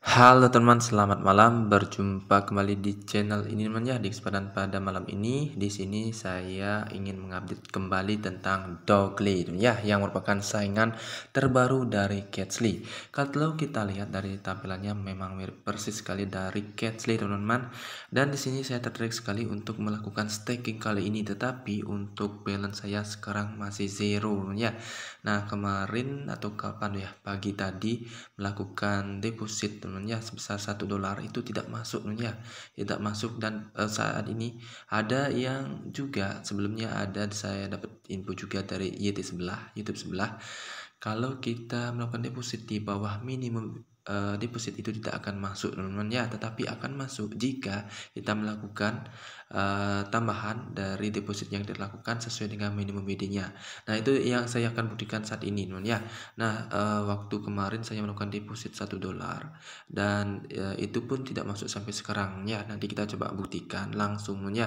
Halo teman, selamat malam. Berjumpa kembali di channel ini teman ya. Di kesempatan pada malam ini. Di sini saya ingin mengupdate kembali tentang teman ya yang merupakan saingan terbaru dari Catsley. Kalau kita lihat dari tampilannya memang mirip persis sekali dari Catsley teman-teman. Dan di sini saya tertarik sekali untuk melakukan staking kali ini tetapi untuk balance saya sekarang masih zero ya. Nah, kemarin atau kapan ya pagi tadi melakukan deposit ya sebesar satu dolar itu tidak masuk ya tidak masuk dan uh, saat ini ada yang juga sebelumnya ada saya dapat info juga dari YT sebelah YouTube sebelah kalau kita melakukan deposit di bawah minimum uh, deposit itu tidak akan masuk teman-teman ya tetapi akan masuk jika kita melakukan uh, tambahan dari deposit yang dilakukan sesuai dengan minimum bd nah itu yang saya akan buktikan saat ini teman ya nah uh, waktu kemarin saya melakukan deposit satu dolar dan uh, itu pun tidak masuk sampai sekarang ya nanti kita coba buktikan langsung ya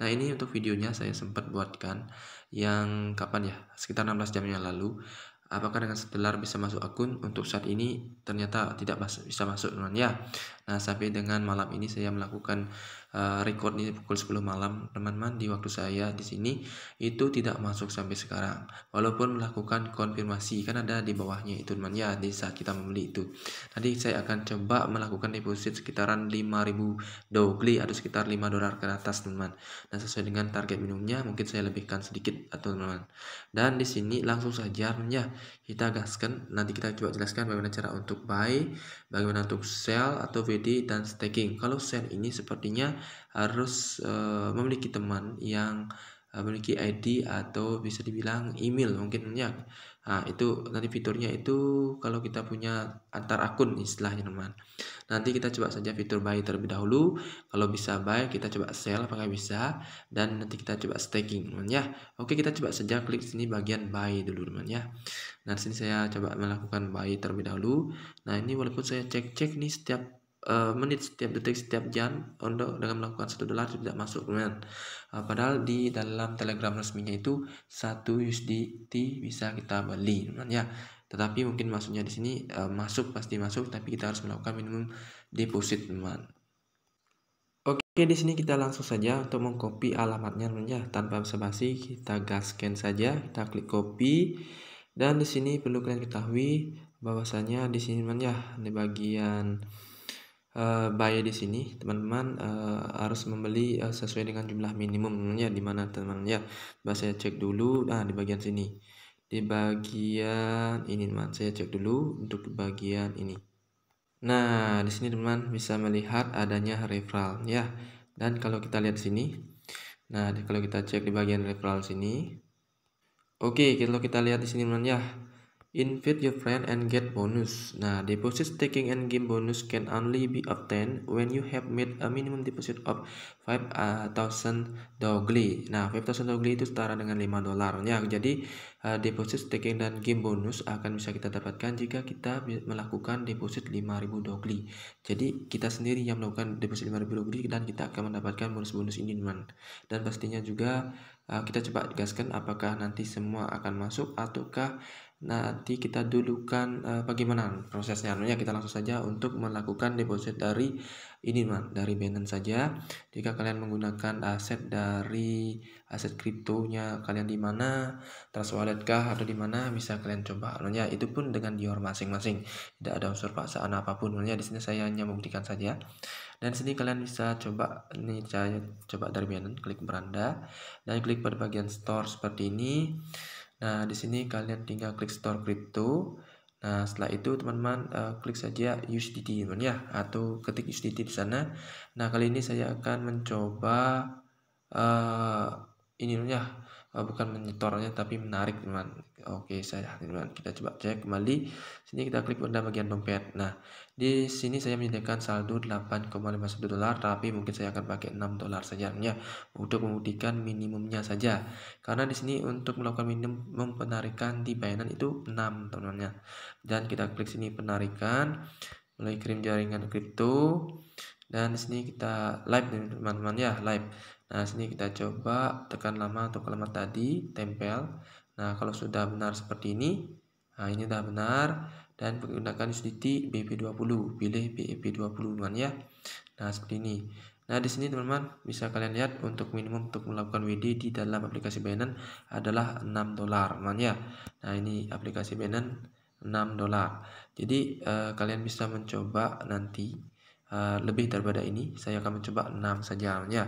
nah ini untuk videonya saya sempat buatkan yang kapan ya sekitar 16 jam yang lalu apakah dengan setelar bisa masuk akun untuk saat ini ternyata tidak bisa masuk teman ya nah sampai dengan malam ini saya melakukan Eh, record ini pukul 10 malam teman-teman di waktu saya di sini itu tidak masuk sampai sekarang walaupun melakukan konfirmasi kan ada di bawahnya itu teman ya di saat kita membeli itu nanti saya akan coba melakukan deposit sekitaran 5000 dogli atau sekitar 5 dolar ke atas teman-teman dan sesuai dengan target minumnya, mungkin saya lebihkan sedikit atau teman-teman dan di sini langsung saja ya kita gaskan nanti kita coba jelaskan bagaimana cara untuk buy bagaimana untuk sell atau VD dan staking kalau sell ini sepertinya harus uh, memiliki teman yang eh, memiliki ID atau bisa dibilang email mungkin ya Nah, itu nanti fiturnya itu kalau kita punya antar akun istilahnya teman. Nanti kita coba saja fitur buy terlebih dahulu. Kalau bisa buy, kita coba sell apakah bisa dan nanti kita coba staking teman ya. Oke, kita coba saja klik sini bagian buy dulu teman ya. Nah, sini saya coba melakukan buy terlebih dahulu. Nah, ini walaupun saya cek-cek nih setiap Eh, menit setiap detik setiap jam untuk dengan melakukan satu dolar tidak masuk kemudian uh, eh, padahal di dalam telegram resminya itu satu USDT bisa kita beli teman ya tetapi mungkin maksudnya di sini uh, masuk pasti masuk tapi kita harus melakukan minimum deposit teman Oke, di sini kita langsung saja untuk mengcopy alamatnya teman ya. Tanpa basa-basi, kita gas scan saja, kita klik copy. Dan di sini perlu kalian ketahui bahwasanya di sini teman ya, di bagian uh, eh, buy di sini teman-teman uh, harus membeli uh, sesuai dengan jumlah minimumnya. ya di mana teman ya coba saya cek dulu nah di bagian sini di bagian ini teman saya cek dulu untuk bagian ini nah di sini teman bisa melihat adanya referral ya dan kalau kita lihat sini nah kalau kita cek di bagian referral sini oke kalau kita lihat di sini teman ya Invite your friend and get bonus. Nah, deposit taking and game bonus can only be obtained when you have made a minimum deposit of 5000 uh, dogli. Nah, 5000 dogli itu setara dengan 5 dolar ya. Jadi, uh, deposit taking dan game bonus akan bisa kita dapatkan jika kita melakukan deposit 5000 dogli. Jadi, kita sendiri yang melakukan deposit 5000 dogli dan kita akan mendapatkan bonus-bonus ini, teman. Dan pastinya juga uh, kita coba gaskan apakah nanti semua akan masuk ataukah nanti kita dulukan uh, bagaimana prosesnya ya kita langsung saja untuk melakukan deposit dari ini man dari Binance saja jika kalian menggunakan aset dari aset kriptonya kalian di mana transfer wallet kah atau di mana bisa kalian coba ya itu pun dengan dior masing-masing tidak ada unsur paksaan apapun ya di sini saya hanya membuktikan saja dan sini kalian bisa coba ini saya coba dari Binance klik beranda dan klik pada bagian store seperti ini Nah, di sini kalian tinggal klik store crypto. Nah, setelah itu teman-teman uh, klik saja USDT teman ya atau ketik USDT di sana. Nah, kali ini saya akan mencoba uh, ini ya uh, bukan menyetornya tapi menarik teman oke saya teman kita coba cek kembali sini kita klik pada bagian dompet nah di sini saya menyediakan saldo 8,51 dolar tapi mungkin saya akan pakai 6 dolar saja ya untuk membuktikan minimumnya saja karena di sini untuk melakukan minimum penarikan di Binance itu 6 teman-temannya dan kita klik sini penarikan mulai kirim jaringan kripto dan di sini kita live teman-teman ya live Nah, sini kita coba tekan lama untuk kalimat tadi, tempel. Nah, kalau sudah benar seperti ini, nah ini sudah benar dan menggunakan USDT BP20, pilih BP20 teman ya. Nah, seperti ini. Nah, di sini teman-teman bisa kalian lihat untuk minimum untuk melakukan WD di dalam aplikasi Binance adalah 6 dolar, teman ya. Nah, ini aplikasi Binance 6 dolar. Jadi, eh, kalian bisa mencoba nanti uh, lebih daripada ini saya akan mencoba 6 saja ya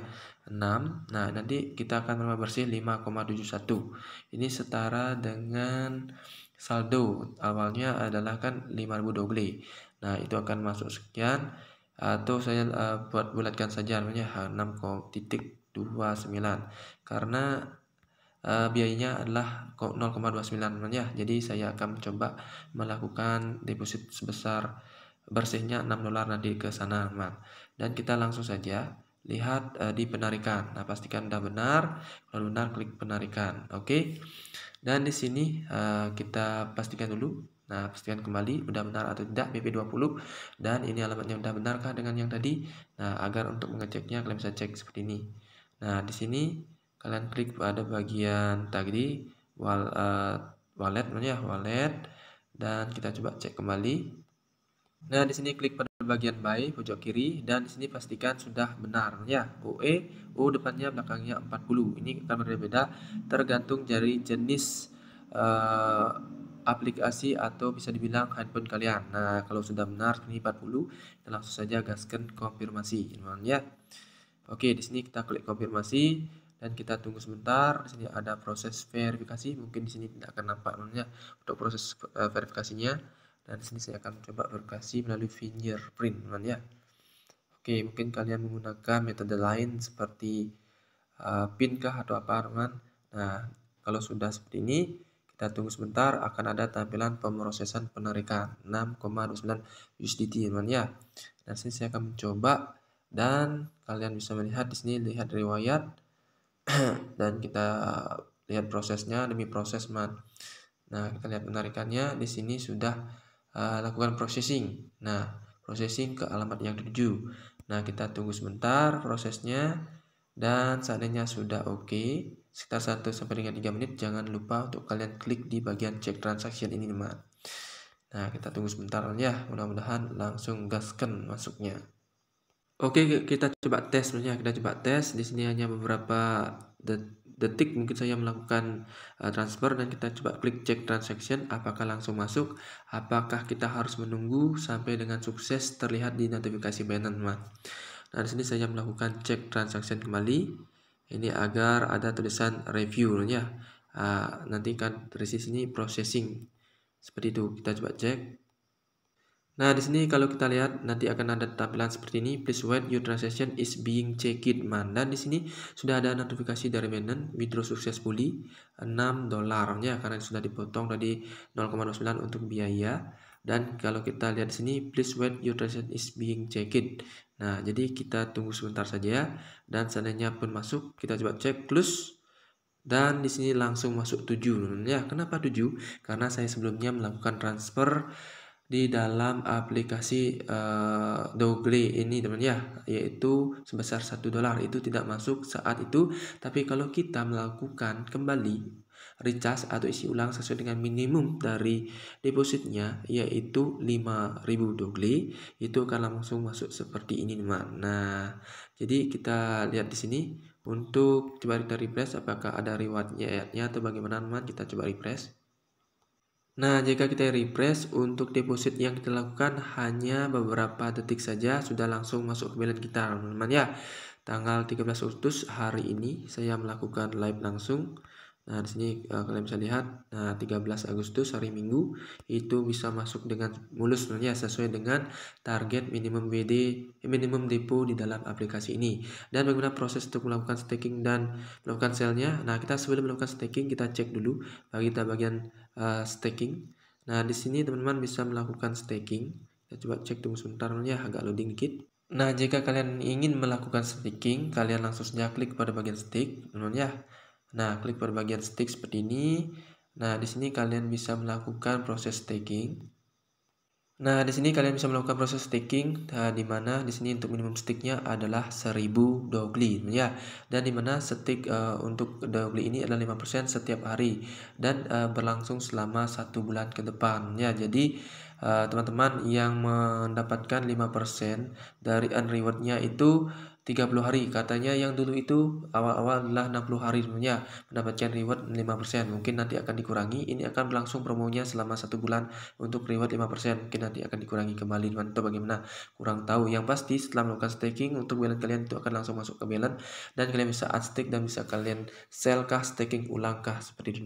6 nah nanti kita akan menambah bersih 5,71 ini setara dengan saldo awalnya adalah kan 5000 dogle nah itu akan masuk sekian atau saya uh, buat bulatkan saja namanya 629 eh, karena uh, biayanya adalah 0,29 ya jadi saya akan mencoba melakukan deposit sebesar bersihnya 6 dolar nanti ke sana aman dan kita langsung saja lihat e, di penarikan nah pastikan sudah benar kalau benar klik penarikan oke okay? dan di sini e, kita pastikan dulu nah pastikan kembali udah benar atau tidak BP20 dan ini alamatnya udah benarkah dengan yang tadi nah agar untuk mengeceknya kalian bisa cek seperti ini nah di sini kalian klik pada bagian tadi wal, eh, wallet ya wallet dan kita coba cek kembali Nah, di sini klik pada bagian by pojok kiri dan di sini pastikan sudah benar ya. OE U depannya belakangnya 40. Ini akan berbeda tergantung dari jenis uh, aplikasi atau bisa dibilang handphone kalian. Nah, kalau sudah benar ini 40, kita langsung saja gaskan konfirmasi ya. Oke, di sini kita klik konfirmasi dan kita tunggu sebentar. Di sini ada proses verifikasi, mungkin di sini tidak akan nampak namanya untuk proses uh, verifikasinya dan sini saya akan coba berkasi melalui fingerprint teman ya oke mungkin kalian menggunakan metode lain seperti uh, pin kah atau apa teman nah kalau sudah seperti ini kita tunggu sebentar akan ada tampilan pemrosesan penarikan 6,29 USDT teman ya dan sini saya akan mencoba dan kalian bisa melihat di sini lihat riwayat dan kita lihat prosesnya demi proses man. Nah, kita lihat penarikannya di sini sudah Ah, lakukan processing. Nah, processing ke alamat yang dituju. Nah, kita tunggu sebentar prosesnya dan seandainya sudah oke, okay, sekitar 1 sampai dengan 3 menit jangan lupa untuk kalian klik di bagian check transaction ini, teman. Nah, kita tunggu sebentar ya, mudah-mudahan langsung gaskan masuknya. Oke, okay, kita coba tes dulu Kita coba tes. Di sini hanya beberapa detik detik mungkin saya melakukan uh, transfer dan kita coba klik cek transaction apakah langsung masuk apakah kita harus menunggu sampai dengan sukses terlihat di notifikasi Binance teman nah di sini saya melakukan cek transaction kembali ini agar ada tulisan review ya uh, e, nanti kan dari sini processing seperti itu kita coba cek Nah, di sini kalau kita lihat nanti akan ada tampilan seperti ini, please wait your transaction is being checked man. Dan di sini sudah ada notifikasi dari Menon withdraw successfully 6 dolar ya karena sudah dipotong tadi 0,29 untuk biaya. Dan kalau kita lihat di sini please wait your transaction is being checked. Nah, jadi kita tunggu sebentar saja dan seandainya pun masuk, kita coba cek plus dan di sini langsung masuk 7 ya kenapa 7 karena saya sebelumnya melakukan transfer di dalam aplikasi uh, eh, Dogley ini teman ya yaitu sebesar satu dolar itu tidak masuk saat itu tapi kalau kita melakukan kembali recharge atau isi ulang sesuai dengan minimum dari depositnya yaitu 5000 Dogley itu akan langsung masuk seperti ini teman nah jadi kita lihat di sini untuk coba kita refresh apakah ada rewardnya atau bagaimana teman kita coba refresh Nah, jika kita refresh untuk deposit yang kita lakukan hanya beberapa detik saja sudah langsung masuk ke balance kita, teman-teman ya. Tanggal 13 Agustus hari ini saya melakukan live langsung Nah, di sini uh, kalian bisa lihat, nah 13 Agustus hari Minggu itu bisa masuk dengan mulus sebenarnya sesuai dengan target minimum WD eh, minimum depo di dalam aplikasi ini. Dan bagaimana proses untuk melakukan staking dan melakukan sellnya nya Nah, kita sebelum melakukan staking kita cek dulu bagi kita bagian uh, staking. Nah, di sini teman-teman bisa melakukan staking. Kita coba cek tunggu sebentar ya, agak loading dikit. Nah, jika kalian ingin melakukan staking, kalian langsung saja klik pada bagian stake, teman-teman ya. Nah, klik perbagian stick seperti ini. Nah, di sini kalian bisa melakukan proses staking. Nah, di sini kalian bisa melakukan proses staking nah, di mana di sini untuk minimum sticknya adalah 1000 dogli ya. Dan di mana stick uh, untuk dogli ini adalah 5% setiap hari dan uh, berlangsung selama satu bulan ke depan ya. Jadi eh, teman-teman uh, yang mendapatkan 5% dari earn rewardnya itu 30 hari. Katanya yang dulu itu awal-awal adalah 60 hari sebenarnya mendapatkan reward 5%. Mungkin nanti akan dikurangi. Ini akan berlangsung promonya selama satu bulan untuk reward 5%. Mungkin nanti akan dikurangi kembali atau bagaimana. Kurang tahu. Yang pasti setelah melakukan staking untuk balance kalian itu akan langsung masuk ke balance dan kalian bisa unstake dan bisa kalian sell kah staking ulang kah seperti di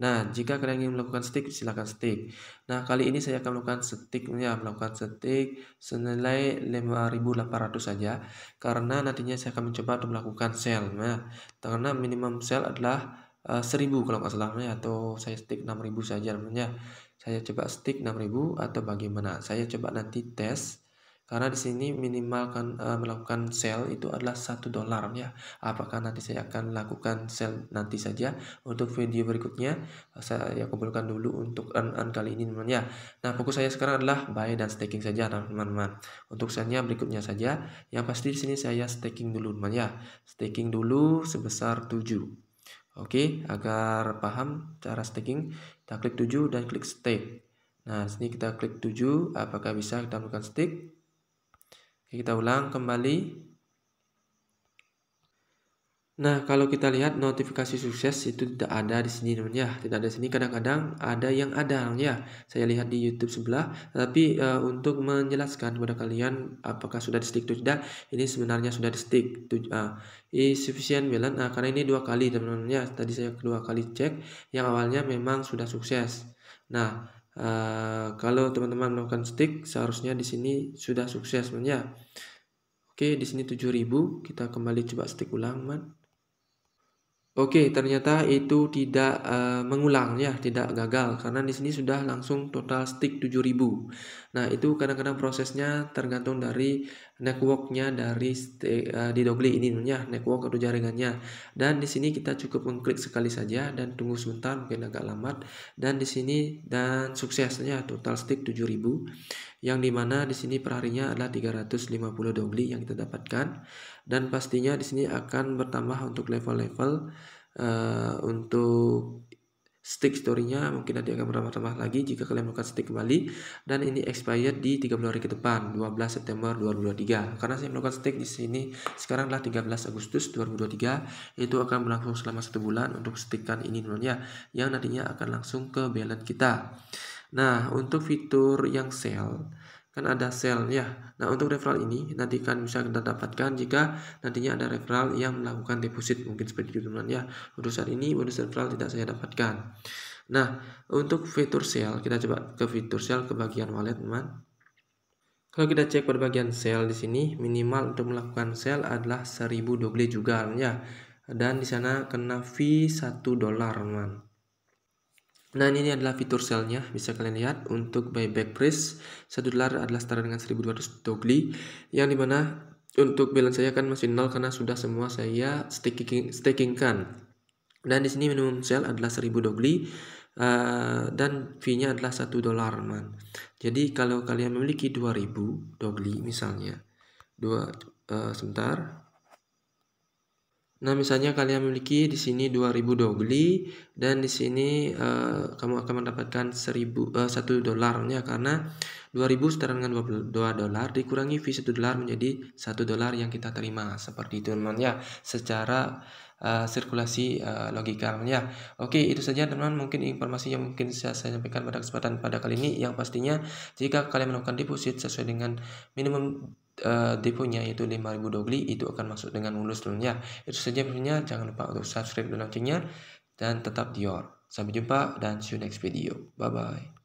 Nah, jika kalian ingin melakukan stick, silakan stick. Nah, kali ini saya akan melakukan stick, ya, melakukan stick senilai 5.800 saja, karena nantinya saya akan mencoba untuk melakukan sell. Nah, ya. karena minimum sell adalah uh, eh, 1.000 kalau nggak salah, ya, atau saya stick 6.000 saja namanya. Saya coba stick 6.000 atau bagaimana? Saya coba nanti tes karena di sini minimal kan uh, melakukan sell itu adalah satu dolar ya apakah nanti saya akan lakukan sell nanti saja untuk video berikutnya eh, saya ya, kumpulkan dulu untuk earn earn kali ini teman-teman ya nah fokus saya sekarang adalah buy dan staking saja teman-teman untuk sellnya berikutnya saja yang pasti di sini saya staking dulu teman-teman ya staking dulu sebesar 7 Oke, agar paham cara staking, kita klik 7 dan klik stake. Nah, sini kita klik 7, apakah bisa kita melakukan stake? Kita ulang kembali. Nah, kalau kita lihat notifikasi sukses itu tidak ada di sini teman-teman ya. Tidak ada di sini kadang-kadang ada yang ada ya. Saya lihat di YouTube sebelah, tapi e, untuk menjelaskan kepada kalian apakah sudah di stick atau tidak, ini sebenarnya sudah di stick. Ah, sufficient insufficient balance nah, karena ini dua kali teman-teman ya. Tadi saya kedua kali cek yang awalnya memang sudah sukses. Nah, Uh, kalau teman-teman melakukan stick seharusnya di sini sudah sukses sebenarnya. Oke, di sini 7000, kita kembali coba stick ulang man. Oke, ternyata itu tidak uh, mengulang ya, tidak gagal karena di sini sudah langsung total stick 7000. Nah, itu kadang-kadang prosesnya tergantung dari networknya dari uh, di Dogli ini ya, network atau jaringannya. Dan di sini kita cukup mengklik sekali saja dan tunggu sebentar mungkin agak lambat dan di sini dan suksesnya total stick 7000 yang dimana di sini perharinya adalah 350 dongli yang kita dapatkan dan pastinya di sini akan bertambah untuk level-level uh, untuk stick storynya mungkin nanti akan bertambah-tambah lagi jika kalian melakukan stick kembali dan ini expired di 30 hari ke depan 12 September 2023 karena saya melakukan stick di sini sekarang adalah 13 Agustus 2023 itu akan berlangsung selama satu bulan untuk stickan ini dulunya yang nantinya akan langsung ke balance kita Nah, untuk fitur yang sell kan ada sell ya. Nah, untuk referral ini nanti kan bisa kita dapatkan jika nantinya ada referral yang melakukan deposit mungkin seperti itu teman ya. Untuk saat ini bonus referral tidak saya dapatkan. Nah, untuk fitur sell kita coba ke fitur sell ke bagian wallet teman. Kalau kita cek pada bagian sell di sini minimal untuk melakukan sell adalah 1000 doble juga ya. Dan di sana kena fee 1 dolar teman. Nah ini adalah fitur selnya bisa kalian lihat untuk buyback price 1 dolar adalah setara dengan 1200 dogli yang dimana untuk balance saya kan masih nol karena sudah semua saya staking kan dan di sini minimum sell adalah 1000 dogli uh, dan fee-nya adalah 1 dolar man. Jadi kalau kalian memiliki 2000 dogli misalnya dua uh, sebentar Nah, misalnya kalian memiliki di sini 2000 dogli dan di sini uh, kamu akan mendapatkan 1000 uh, 1 dolarnya karena 2000 setara dengan 2 dolar dikurangi fee 1 dolar menjadi 1 dolar yang kita terima. Seperti itu teman teman ya. Secara uh, sirkulasi uh, logika ya. Oke, itu saja teman-teman mungkin informasi yang mungkin saya sampaikan pada kesempatan pada kali ini yang pastinya jika kalian melakukan deposit sesuai dengan minimum uh, deponya yaitu 5000 dogli itu akan masuk dengan mulus teman ya. Itu saja videonya. Jangan lupa untuk subscribe dan loncengnya dan tetap Dior. Sampai jumpa dan see you next video. Bye bye.